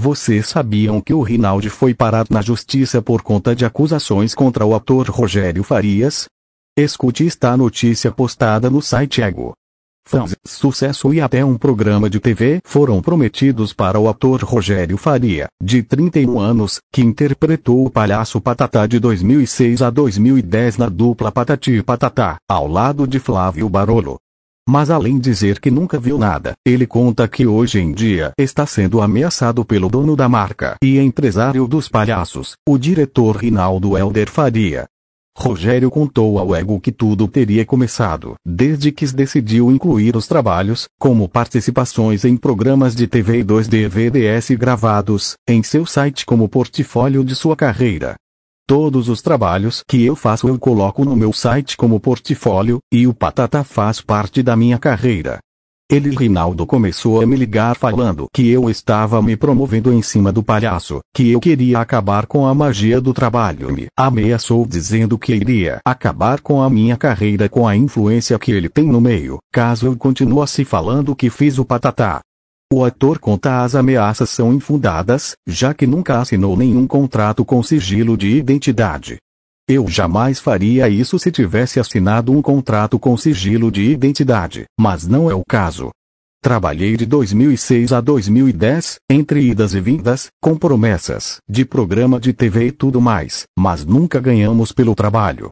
Vocês sabiam que o Rinaldi foi parado na justiça por conta de acusações contra o ator Rogério Farias? Escute esta notícia postada no site Ego. Fãs, sucesso e até um programa de TV foram prometidos para o ator Rogério Faria, de 31 anos, que interpretou o palhaço Patatá de 2006 a 2010 na dupla Patati e Patatá, ao lado de Flávio Barolo. Mas além dizer que nunca viu nada, ele conta que hoje em dia está sendo ameaçado pelo dono da marca e empresário dos palhaços, o diretor Rinaldo Helder Faria. Rogério contou ao Ego que tudo teria começado desde que decidiu incluir os trabalhos, como participações em programas de TV e dois DVDs gravados, em seu site como portfólio de sua carreira. Todos os trabalhos que eu faço eu coloco no meu site como portfólio, e o Patata faz parte da minha carreira. Ele Rinaldo começou a me ligar falando que eu estava me promovendo em cima do palhaço, que eu queria acabar com a magia do trabalho. Me ameaçou dizendo que iria acabar com a minha carreira com a influência que ele tem no meio, caso eu continuasse falando que fiz o patatá. O ator conta as ameaças são infundadas, já que nunca assinou nenhum contrato com sigilo de identidade. Eu jamais faria isso se tivesse assinado um contrato com sigilo de identidade, mas não é o caso. Trabalhei de 2006 a 2010, entre idas e vindas, com promessas de programa de TV e tudo mais, mas nunca ganhamos pelo trabalho.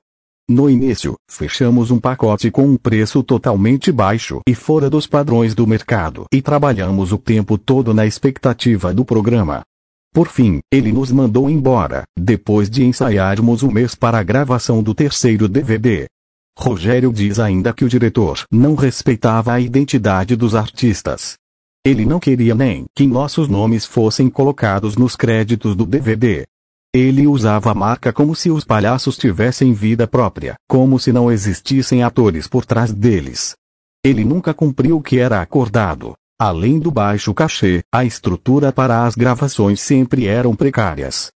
No início, fechamos um pacote com um preço totalmente baixo e fora dos padrões do mercado e trabalhamos o tempo todo na expectativa do programa. Por fim, ele nos mandou embora, depois de ensaiarmos um mês para a gravação do terceiro DVD. Rogério diz ainda que o diretor não respeitava a identidade dos artistas. Ele não queria nem que nossos nomes fossem colocados nos créditos do DVD. Ele usava a marca como se os palhaços tivessem vida própria, como se não existissem atores por trás deles. Ele nunca cumpriu o que era acordado. Além do baixo cachê, a estrutura para as gravações sempre eram precárias.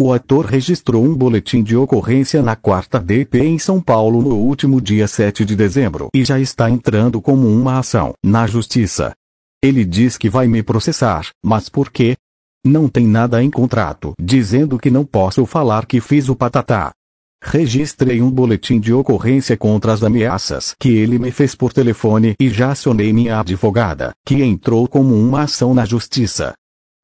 O ator registrou um boletim de ocorrência na quarta DP em São Paulo no último dia 7 de dezembro e já está entrando como uma ação na justiça. Ele diz que vai me processar, mas por quê? Não tem nada em contrato dizendo que não posso falar que fiz o patatá. Registrei um boletim de ocorrência contra as ameaças que ele me fez por telefone e já acionei minha advogada, que entrou como uma ação na justiça.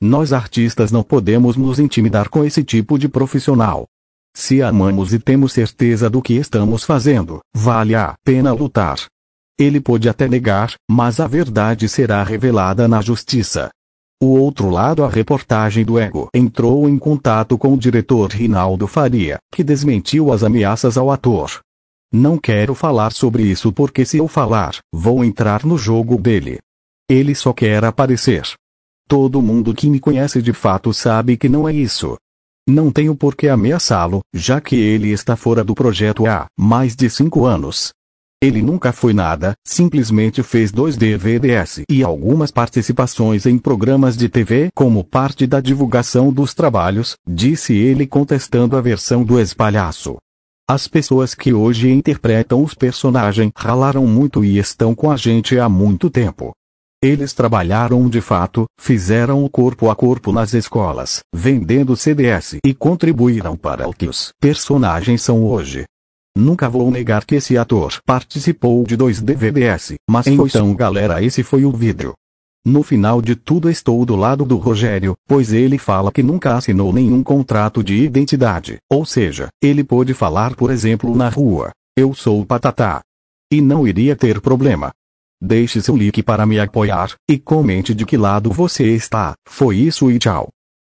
Nós artistas não podemos nos intimidar com esse tipo de profissional. Se amamos e temos certeza do que estamos fazendo, vale a pena lutar. Ele pode até negar, mas a verdade será revelada na justiça. O outro lado a reportagem do Ego entrou em contato com o diretor Rinaldo Faria, que desmentiu as ameaças ao ator. Não quero falar sobre isso porque se eu falar, vou entrar no jogo dele. Ele só quer aparecer. Todo mundo que me conhece de fato sabe que não é isso. Não tenho por que ameaçá-lo, já que ele está fora do projeto há mais de cinco anos. Ele nunca foi nada, simplesmente fez dois DVDs e algumas participações em programas de TV como parte da divulgação dos trabalhos, disse ele contestando a versão do espalhaço. As pessoas que hoje interpretam os personagens ralaram muito e estão com a gente há muito tempo. Eles trabalharam de fato, fizeram o corpo a corpo nas escolas, vendendo CDs e contribuíram para o que os personagens são hoje. Nunca vou negar que esse ator participou de dois DVDs, mas então, então galera esse foi o vídeo. No final de tudo estou do lado do Rogério, pois ele fala que nunca assinou nenhum contrato de identidade, ou seja, ele pôde falar por exemplo na rua, eu sou o Patatá. E não iria ter problema. Deixe seu like para me apoiar, e comente de que lado você está, foi isso e tchau.